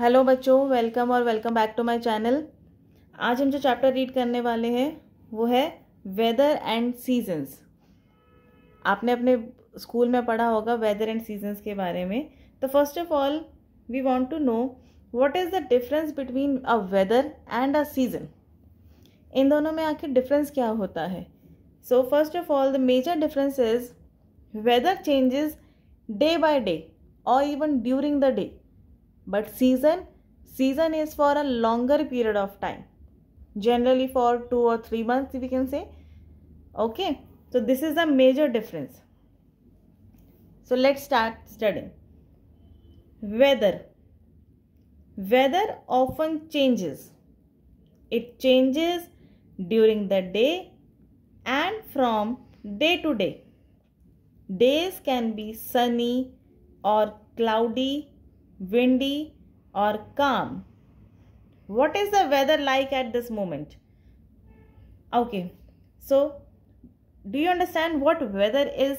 Hello बच्चों welcome और welcome back to my channel आज हम जो चैप्टर रीड करने वाले हैं वो है वेदर एंड सीजन्स आपने अपने स्कूल में पढ़ा होगा वेदर एंड सीजन्स के बारे में तो first of all we want to know what is the difference between a weather and a season इन दोनों में आखिर डिफरेंस क्या होता है so first of all the major difference is weather changes day by day और even during the day but season season is for a longer period of time generally for two or three months we can say okay so this is the major difference so let's start studying weather weather often changes it changes during the day and from day to day days can be sunny or cloudy windy or calm. What is the weather like at this moment? Okay, so do you understand what weather is?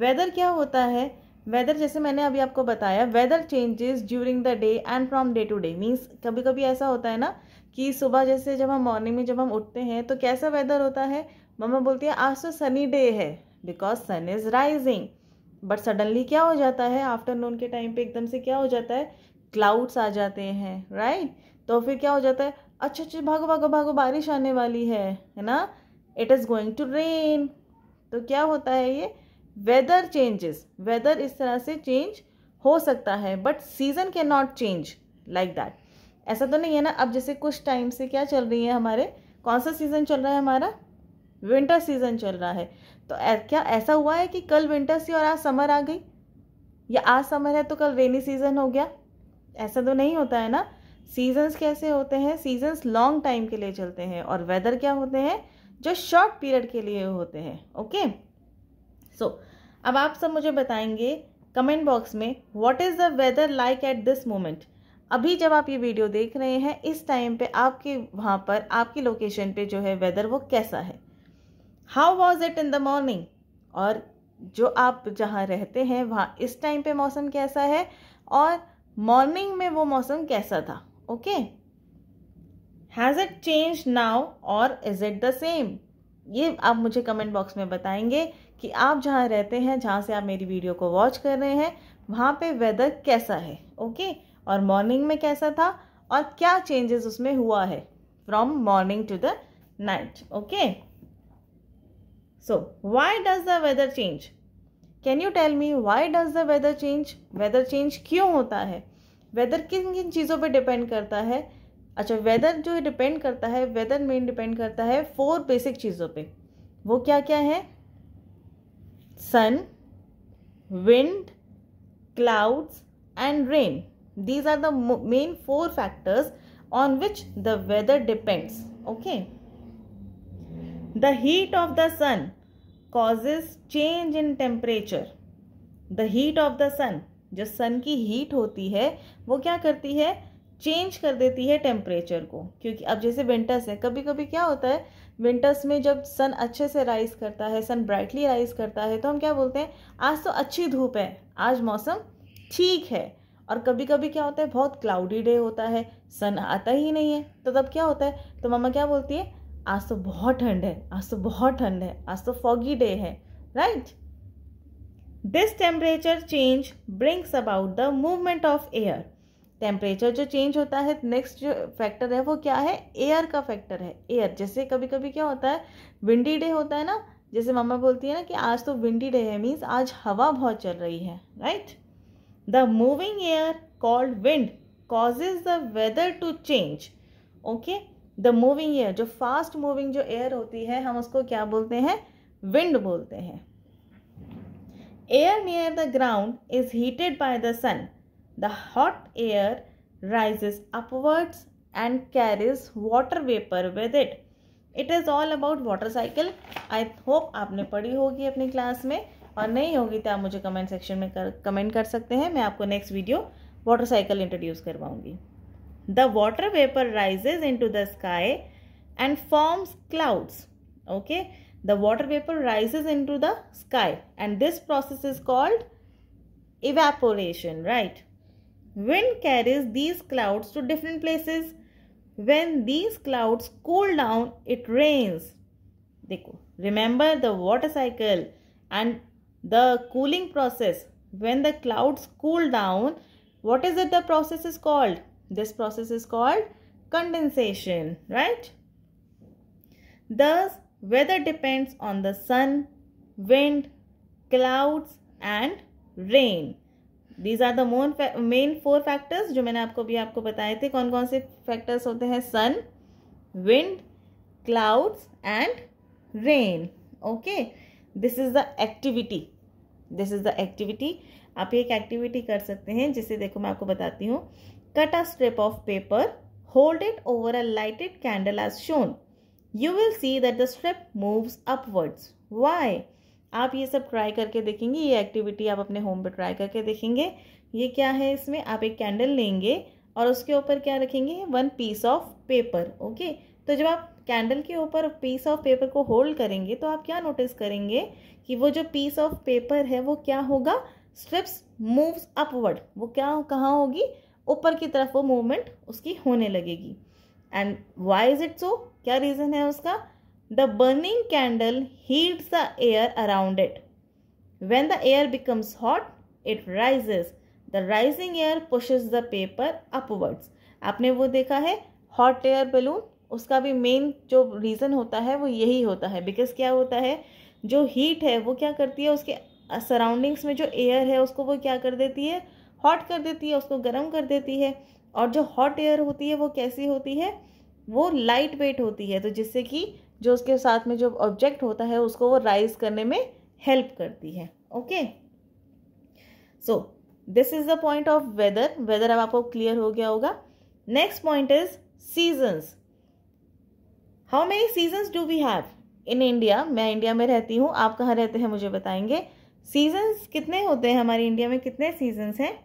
Weather क्या होता है weather जैसे मैंने अभी आपको बताया weather changes during the day and from day to day means कभी कभी ऐसा होता है ना कि सुबह जैसे जब हम मॉर्निंग में जब हम उठते हैं तो कैसा वेदर होता है मम्मा बोलती है आज तो सनी डे है because sun is rising but suddenly क्या हो जाता है आफ्टरनून के टाइम पे एकदम से क्या हो जाता है क्लाउड्स आ जाते हैं राइट तो फिर क्या हो जाता है अच्छा अच्छा भागो भागो भागो बारिश आने वाली है है ना it is going to rain तो क्या होता है ये वेदर चेंजेस वेदर इस तरह से चेंज हो सकता है but season can not change like that ऐसा तो नहीं है ना अब जैसे कुछ टाइम से क्या चल रही है हमारे कौन सा सीज़न चल रहा है हमारा विंटर सीज़न चल रहा है तो क्या ऐसा हुआ है कि कल विंटर सी और आज समर आ गई या आज समर है तो कल रेनी सीज़न हो गया ऐसा तो नहीं होता है ना सीजन्स कैसे होते हैं सीजन्स लॉन्ग टाइम के लिए चलते हैं और वेदर क्या होते हैं जो शॉर्ट पीरियड के लिए होते हैं ओके सो so, अब आप सब मुझे बताएंगे कमेंट बॉक्स में what is the weather like at this moment अभी जब आप ये वीडियो देख रहे हैं इस टाइम पे आपके वहाँ पर आपकी लोकेशन पे जो है वेदर वो कैसा है how was it in the morning और जो आप जहाँ रहते हैं वहाँ इस टाइम पे मौसम कैसा है और मॉर्निंग में वो मौसम कैसा था okay has it change now और इज़ इट द सेम ये आप मुझे कमेंट बॉक्स में बताएंगे कि आप जहाँ रहते हैं जहाँ से आप मेरी वीडियो को वॉच कर रहे हैं वहाँ पे वेदर कैसा है ओके और मॉर्निंग में कैसा था और क्या चेंजेस उसमें हुआ है from morning to the night okay So, why does the weather change? Can you tell me why does the weather change? Weather change क्यों hota hai weather kin kin cheezon pe depend karta hai अच्छा weather जो depend करता है weather main depend करता है four basic चीज़ों पे वो क्या क्या है sun wind clouds and rain these are the main four factors on which the weather depends okay The heat of the sun causes change in temperature. The heat of the sun, जो सन की heat होती है वो क्या करती है change कर देती है टेम्परेचर को क्योंकि अब जैसे विंटर्स है कभी कभी क्या होता है विंटर्स में जब सन अच्छे से राइज करता है सन ब्राइटली राइज करता है तो हम क्या बोलते हैं आज तो अच्छी धूप है आज मौसम ठीक है और कभी कभी क्या होता है बहुत क्लाउडी डे होता है सन आता ही नहीं है तो तब क्या होता है तो मम्मा क्या बोलती है आज तो बहुत ठंड है आज तो बहुत ठंड है आज तो फॉगी डे है right this temperature change brings about the movement of air temperature जो चेंज होता है नेक्स्ट जो फैक्टर है वो क्या है एयर का फैक्टर है एयर जैसे कभी कभी क्या होता है विंडी डे होता है ना जैसे मामा बोलती है ना कि आज तो विंडी डे है मीन्स आज हवा बहुत चल रही है right the moving air called wind causes the weather to change okay the moving air जो फास्ट मूविंग जो एयर होती है हम उसको क्या बोलते हैं विंड बोलते हैं air near the ground is heated by the sun the hot air rises upwards and carries water vapour with it it is all about water cycle I hope आपने पढ़ी होगी अपनी क्लास में और नहीं होगी तो आप मुझे कमेंट सेक्शन में कर, कमेंट कर सकते हैं मैं आपको next video water cycle introduce करवाऊंगी The water vapor rises into the sky and forms clouds. Okay. The water vapor rises into the sky and this process is called evaporation, right? Wind carries these clouds to different places. When these clouds cool down, it rains. Remember the water cycle and the cooling process. When the clouds cool down, what is it the process is called? This process is called condensation, right? Thus, weather depends on the sun, wind, clouds and rain. These are the mon main four factors जो मैंने आपको भी आपको बताए थे कौन कौन से फैक्टर्स होते हैं sun wind clouds and rain okay this is the activity this is the activity आप एक एक्टिविटी कर सकते हैं जिसे देखो मैं आपको बताती हूँ Cut a strip of paper, hold it over a lighted candle as shown. You will see that the strip moves upwards. Why? आप ये सब ट्राई करके देखेंगे ये एक्टिविटी आप अपने होम पे ट्राई करके देखेंगे ये क्या है इसमें आप एक कैंडल लेंगे और उसके ऊपर क्या रखेंगे one piece of paper okay तो जब आप कैंडल के ऊपर पीस ऑफ पेपर को होल्ड करेंगे तो आप क्या नोटिस करेंगे कि वो जो पीस ऑफ पेपर है वो क्या होगा स्ट्रिप्स मूव्स अपवर्ड वो क्या कहाँ होगी ऊपर की तरफ वो मूवमेंट उसकी होने लगेगी and why is it so क्या रीज़न है उसका the burning candle heats the air around it when the air becomes hot it rises the rising air pushes the paper upwards आपने वो देखा है हॉट एयर बलून उसका भी main जो रीज़न होता है वो यही होता है बिकॉज क्या होता है जो हीट है वो क्या करती है उसके सराउंडिंग्स में जो एयर है उसको वो क्या कर देती है हॉट कर देती है उसको गर्म कर देती है और जो हॉट एयर होती है वो कैसी होती है वो लाइट वेट होती है तो जिससे कि जो उसके साथ में जो ऑब्जेक्ट होता है उसको वो राइज करने में हेल्प करती है okay so this is the point of weather weather अब आपको क्लियर हो गया होगा next point is seasons how many seasons do we have in India मैं इंडिया में रहती हूँ आप कहाँ रहते हैं मुझे बताएंगे सीजन्स कितने होते हैं हमारे इंडिया में कितने सीजन्स हैं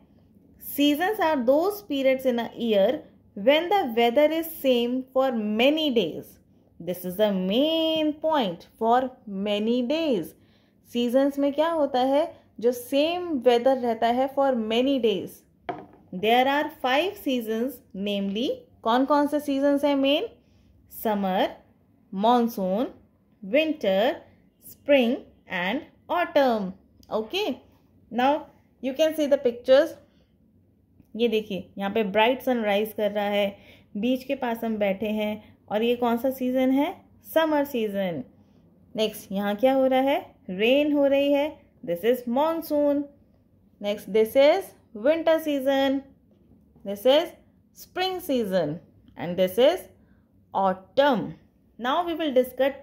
Seasons are those periods in a year when the weather is same for many days. This is the main point for many days. Seasons में क्या होता है same weather रहता है for many days. There are five seasons namely कौन कौन से seasons हैं main? Summer, monsoon, winter, spring and autumn. Okay. Now you can see the pictures ये देखिए यहाँ पे ब्राइट सनराइज़ कर रहा है बीच के पास हम बैठे हैं और ये कौन सा सीज़न है समर सीज़न नेक्स्ट यहाँ क्या हो रहा है रेन हो रही है this is monsoon next this is winter season this is spring season and this is autumn now we will discuss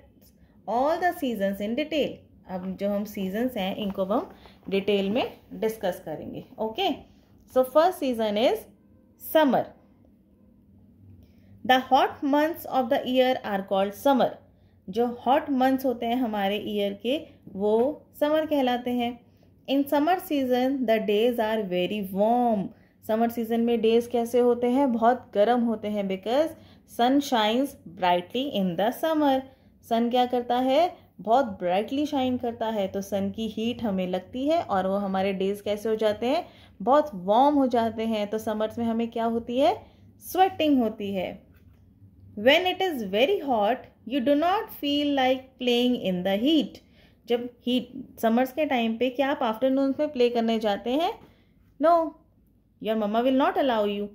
all the season in detail अब जो हम सीजन्स हैं इनको हम डिटेल में डिस्कस करेंगे okay So first season is summer. The hot months of the year are called summer जो hot months होते हैं हमारे ईयर के वो समर कहलाते हैं in summer season the days are very warm summer season में डेज कैसे होते हैं बहुत गर्म होते हैं because sun shines brightly in the summer sun क्या करता है बहुत ब्राइटली शाइन करता है तो सन की हीट हमें लगती है और वो हमारे डेज कैसे हो जाते हैं बहुत वार्म हो जाते हैं तो समर्स में हमें क्या होती है स्वेटिंग होती है when it is very hot you do not feel like playing in the heat जब हीट समर्स के टाइम पे क्या आप आफ्टरनून में प्ले करने जाते हैं no your mama will not allow you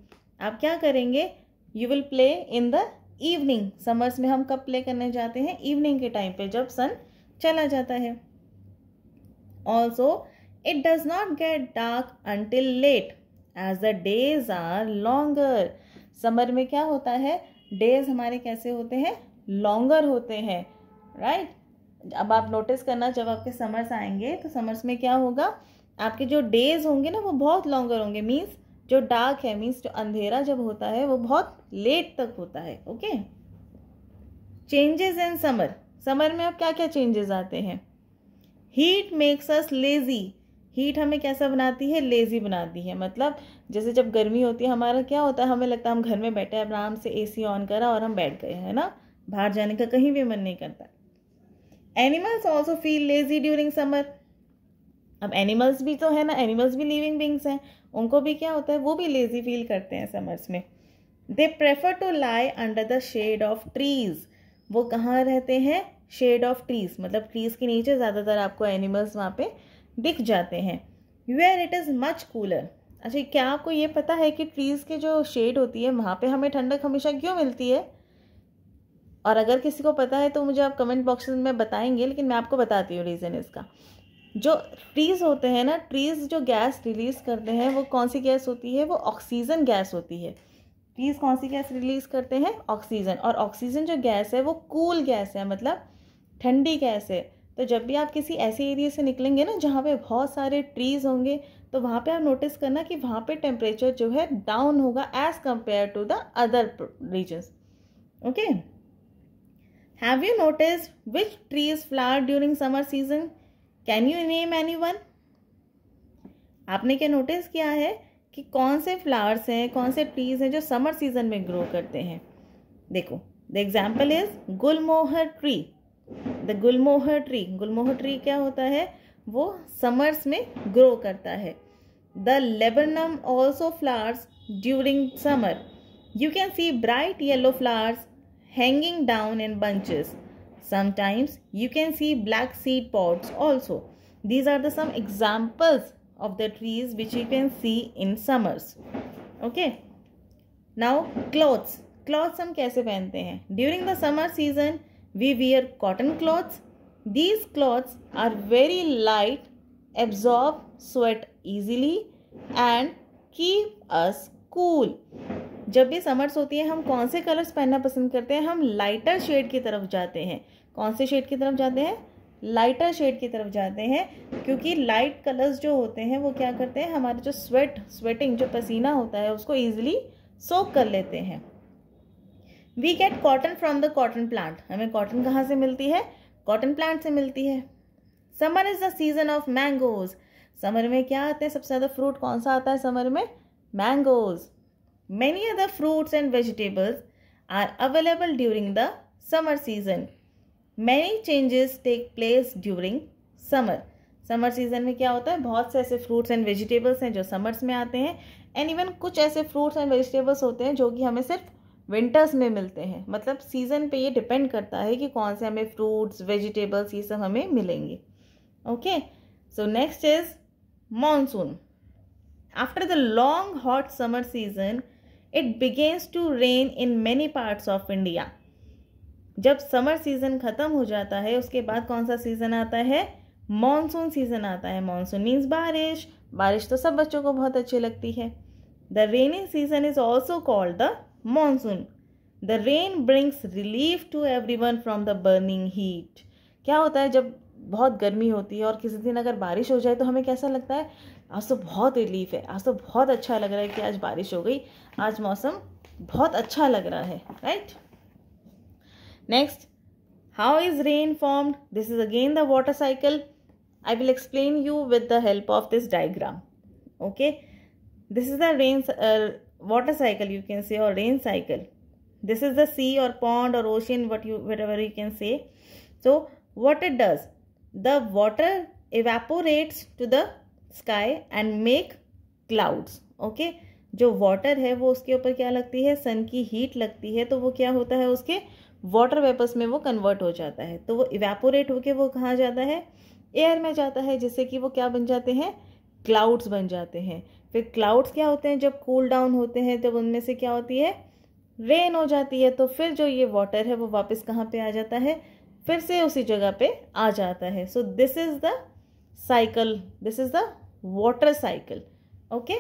आप क्या करेंगे you will play in the evening summers में हम कब प्ले करने जाते हैं इवनिंग के टाइम पे जब सन चला जाता है also it does not get dark until late as the days are longer summer में क्या होता है डेज हमारे कैसे होते हैं लॉन्गर होते हैं राइट right? अब आप नोटिस करना जब आपके समर्स आएंगे तो समर्स में क्या होगा आपके जो डेज होंगे ना वो बहुत लॉन्गर होंगे मीन्स जो डार्क है मीन्स जो अंधेरा जब होता है वो बहुत लेट तक होता है okay changes in summer summer में आप क्या क्या चेंजेस आते हैं heat makes us lazy heat हमें कैसा बनाती है लेज़ी बनाती है मतलब जैसे जब गर्मी होती है हमारा क्या होता है हमें लगता है हम घर में बैठे आराम से एसी ऑन करा और हम बैठ गए है ना बाहर जाने का कहीं भी मन नहीं करता animals also feel lazy during summer अब एनिमल्स भी तो है ना एनिमल्स भी लिविंग बींग्स हैं उनको भी क्या होता है वो भी लेजी फील करते हैं समर्स में they prefer to lie under the shade of trees वो कहाँ रहते हैं शेड ऑफ ट्रीज मतलब ट्रीज के नीचे ज़्यादातर आपको एनिमल्स वहाँ पे दिख जाते हैं where it is much cooler अच्छा क्या आपको ये पता है कि ट्रीज़ के जो शेड होती है वहाँ पे हमें ठंडक हमेशा क्यों मिलती है और अगर किसी को पता है तो मुझे आप कमेंट बॉक्स में बताएंगे लेकिन मैं आपको बताती हूँ रीज़न इसका जो ट्रीज़ होते हैं ना ट्रीज़ जो गैस रिलीज़ करते हैं वो कौन सी गैस होती है वो ऑक्सीजन गैस होती है ट्रीज़ कौन सी गैस रिलीज़ करते हैं ऑक्सीजन और ऑक्सीजन जो गैस है वो कूल गैस है मतलब ठंडी गैस है तो जब भी आप किसी ऐसे एरिया से निकलेंगे ना जहाँ पे बहुत सारे ट्रीज़ होंगे तो वहाँ पे आप नोटिस करना कि वहाँ पे टेम्परेचर जो है डाउन होगा as compare to the other regions okay have you notice which trees flower during summer season can you name anyone आपने क्या नोटिस किया है कि कौन से फ्लावर्स हैं कौन से ट्रीज़ हैं जो समर सीजन में ग्रो करते हैं देखो the example is gulmohar tree the gulmohar tree gulmohar tree क्या होता है वो समर्स में ग्रो करता है the laburnum also flowers during summer you can see bright yellow flowers hanging down in bunches sometimes you can see black seed pods also these are the some examples of the trees which you can see in summers okay now clothes clothes हम कैसे पहनते हैं during the summer season We wear cotton clothes. These clothes are very light, absorb sweat easily and keep us cool. जब भी summers होती है हम कौन से कलर्स पहनना पसंद करते हैं हम लाइटर शेड की तरफ जाते हैं कौन से शेड की तरफ जाते हैं लाइटर शेड की तरफ जाते हैं क्योंकि लाइट कलर्स जो होते हैं वो क्या करते हैं हमारे जो स्वेट स्वेटिंग जो पसीना होता है उसको ईजिली सोक कर लेते हैं we get cotton from the cotton plant हमें कॉटन कहाँ से मिलती है कॉटन प्लांट से मिलती है summer is the season of mangoes summer में क्या आते हैं सबसे ज़्यादा फ्रूट कौन सा आता है समर में mangoes many other fruits and vegetables are available during the summer season many changes take place during summer summer season में क्या होता है बहुत से ऐसे फ्रूट्स एंड वेजिटेबल्स हैं जो समर्स में आते हैं एंड इवन कुछ ऐसे फ्रूट्स एंड वेजिटेबल्स होते हैं जो कि हमें सिर्फ विंटर्स में मिलते हैं मतलब सीज़न पे ये डिपेंड करता है कि कौन से हमें फ्रूट्स वेजिटेबल्स ये सब हमें मिलेंगे okay so next is monsoon after the long hot summer season it begins to rain in many parts of India जब समर सीजन ख़त्म हो जाता है उसके बाद कौन सा सीज़न आता है मानसून सीज़न आता है मानसून मीन्स बारिश बारिश तो सब बच्चों को बहुत अच्छी लगती है the rainy season is also called the monsoon the rain brings relief to everyone from the burning heat क्या होता है जब बहुत गर्मी होती है और किसी दिन अगर बारिश हो जाए तो हमें कैसा लगता है आज तो बहुत रिलीफ है आज तो बहुत अच्छा लग रहा है कि आज बारिश हो गई आज मौसम बहुत अच्छा लग रहा है right next how is rain formed this is again the water cycle I will explain you with the help of this diagram okay this is the rain water cycle you can say or rain cycle this is the sea or pond or ocean what you whatever you can say so what it does the water evaporates to the sky and make clouds okay जो water है वो उसके ऊपर क्या लगती है सन की heat लगती है तो वो क्या होता है उसके वाटर वेपर्स में वो कन्वर्ट हो जाता है तो वो इवेपोरेट होके वो कहाँ जाता है एयर में जाता है जिससे कि वो क्या बन जाते हैं क्लाउड्स बन जाते हैं फिर क्लाउड्स क्या होते हैं जब कूल डाउन होते हैं तब उनमें से क्या होती है रेन हो जाती है तो फिर जो ये वाटर है वो वापस कहाँ पे आ जाता है फिर से उसी जगह पे आ जाता है so this is the cycle this is the water cycle okay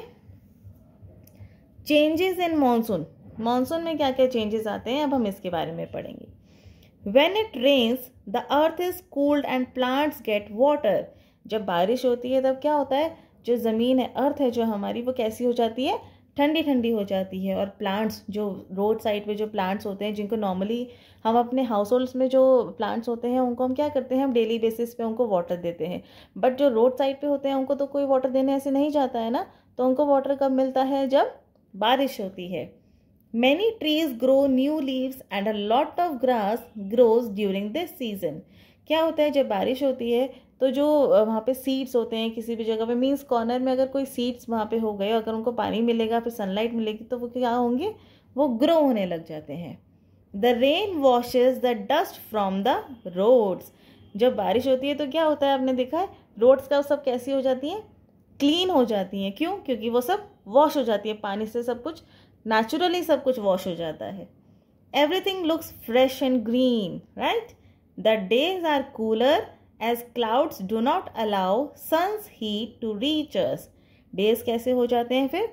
changes in monsoon monsoon में क्या क्या चेंजेस आते हैं अब हम इसके बारे में पढ़ेंगे when it rains the earth is cooled and plants get water जब बारिश होती है तब क्या होता है जो ज़मीन है अर्थ है जो हमारी वो कैसी हो जाती है ठंडी ठंडी हो जाती है और प्लांट्स जो रोड साइड पे जो प्लांट्स होते हैं जिनको नॉर्मली हम अपने हाउस होल्ड्स में जो प्लांट्स होते हैं उनको हम क्या करते हैं हम डेली बेसिस पे उनको वाटर देते हैं बट जो रोड साइड पे होते हैं उनको तो कोई वाटर देने ऐसे नहीं जाता है ना तो उनको वाटर कब मिलता है जब बारिश होती है many trees grow new leaves and a lot of grass grows during this season क्या होता है जब बारिश होती है तो जो वहाँ पे सीड्स होते हैं किसी भी जगह पे मीन्स कॉर्नर में अगर कोई सीड्स वहाँ पे हो गए अगर उनको पानी मिलेगा फिर सनलाइट मिलेगी तो वो क्या होंगे वो ग्रो होने लग जाते हैं the rain washes the dust from the roads जब बारिश होती है तो क्या होता है आपने देखा है रोड्स का सब कैसी हो जाती हैं क्लीन हो जाती हैं क्यों क्योंकि वो सब वॉश हो जाती है पानी से सब कुछ नेचुरली सब कुछ वॉश हो जाता है everything looks fresh and green right the days are cooler as clouds do not allow sun's heat to reach us डेज कैसे हो जाते हैं फिर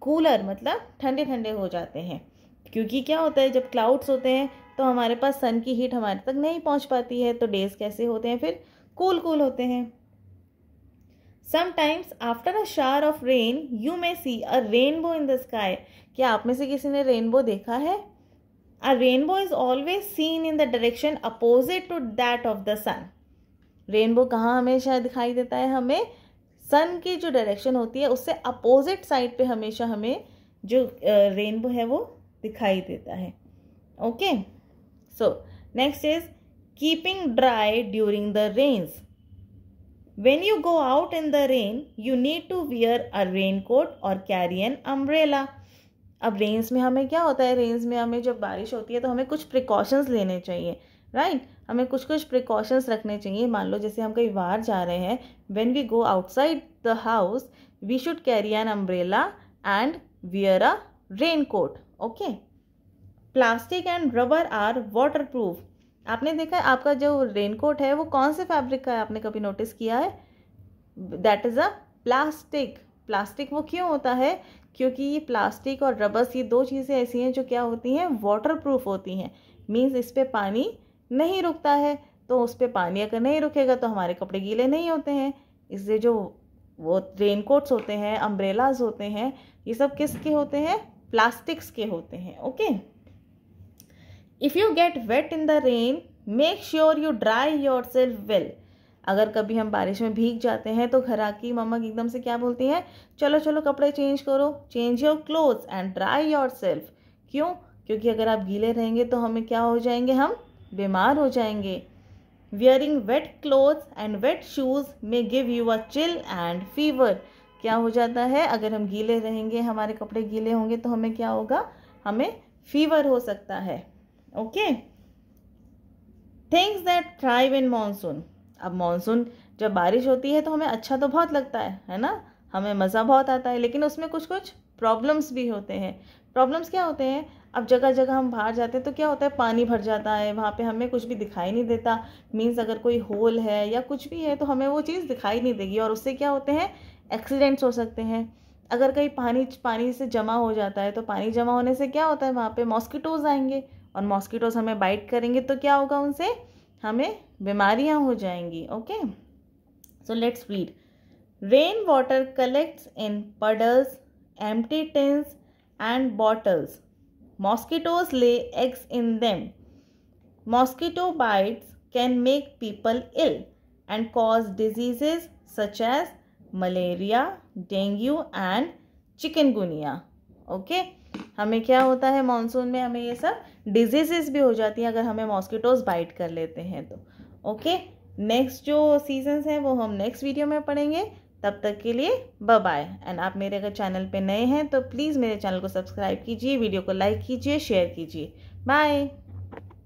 कूलर मतलब ठंडे ठंडे हो जाते हैं क्योंकि क्या होता है जब क्लाउड्स होते हैं तो हमारे पास सन की हीट हमारे तक नहीं पहुंच पाती है तो डेज कैसे होते हैं फिर कूल कूल होते हैं sometimes after a shower of rain you may see a rainbow in the sky क्या आप में से किसी ने रेनबो देखा है a rainbow is always seen in the direction opposite to that of the sun rainbow कहाँ हमेशा दिखाई देता है हमें सन की जो डायरेक्शन होती है उससे अपोजिट साइड पे हमेशा हमें जो रेनबो है वो दिखाई देता है okay so next is keeping dry during the rains you go out in the rain you need to wear a raincoat और कैरी एन अम्ब्रेला अब रेन्स में हमें क्या होता है रेन्स में हमें जब बारिश होती है तो हमें कुछ प्रिकॉशंस लेने चाहिए राइट हमें कुछ कुछ प्रिकॉशंस रखने चाहिए मान लो जैसे हम कहीं बाहर जा रहे हैं when we go outside the house we should carry an umbrella and wear a raincoat okay plastic and rubber are waterproof आपने देखा है आपका जो रेन कोट है वो कौन से फैब्रिक का है आपने कभी नोटिस किया है that is a plastic plastic वो क्यों होता है क्योंकि ये प्लास्टिक और रबर्स ये दो चीज़ें ऐसी हैं जो क्या होती हैं वाटर प्रूफ होती हैं मीन्स इस पर पानी नहीं रुकता है तो उस पर पानी अगर नहीं रुकेगा तो हमारे कपड़े गीले नहीं होते हैं इसलिए जो वो रेन कोट्स होते हैं अम्ब्रेलाज होते हैं ये सब किसके होते हैं प्लास्टिक्स के होते हैं okay if you get wet in the rain make sure you dry yourself well अगर कभी हम बारिश में भीग जाते हैं तो घर आके मम्मा एकदम से क्या बोलती हैं चलो चलो कपड़े चेंज करो change your clothes and dry yourself क्यों क्योंकि अगर आप गीले रहेंगे तो हमें क्या हो जाएंगे हम बीमार हो जाएंगे wearing wet cloth and wet shoes may give you a chill and fever क्या हो जाता है अगर हम गीले रहेंगे हमारे कपड़े गीले होंगे तो हमें क्या होगा हमें फीवर हो सकता है okay things that thrive in monsoon अब मानसून जब बारिश होती है तो हमें अच्छा तो बहुत लगता है है ना हमें मज़ा बहुत आता है लेकिन उसमें कुछ कुछ प्रॉब्लम्स भी होते हैं प्रॉब्लम्स क्या होते हैं अब जगह जगह हम बाहर जाते हैं तो क्या होता है पानी भर जाता है वहाँ पे हमें कुछ भी दिखाई नहीं देता मीन्स अगर कोई होल है या कुछ भी है तो हमें वो चीज़ दिखाई नहीं देगी और उससे क्या होते हैं एक्सीडेंट्स हो सकते हैं अगर कहीं पानी पानी से जमा हो जाता है तो पानी जमा होने से क्या होता है वहाँ पर मॉस्किटोज़ आएंगे और मॉस्किटोज़ हमें बाइट करेंगे तो क्या होगा उनसे हमें बीमारियाँ हो जाएंगी okay so let's read rain water collects in puddles empty tins and bottles. Mosquitoes lay eggs in them. Mosquito bites can make people ill and cause diseases such as malaria, dengue and chikungunya. okay? हमें क्या होता है monsoon में हमें ये सब diseases भी हो जाती हैं अगर हमें मॉस्किटोज बाइट कर लेते हैं तो ओके नेक्स्ट जो सीजन्स हैं वो हम नेक्स्ट वीडियो में पढ़ेंगे तब तक के लिए बाय एंड आप मेरे अगर चैनल पे नए हैं तो प्लीज़ मेरे चैनल को सब्सक्राइब कीजिए वीडियो को लाइक कीजिए शेयर कीजिए बाय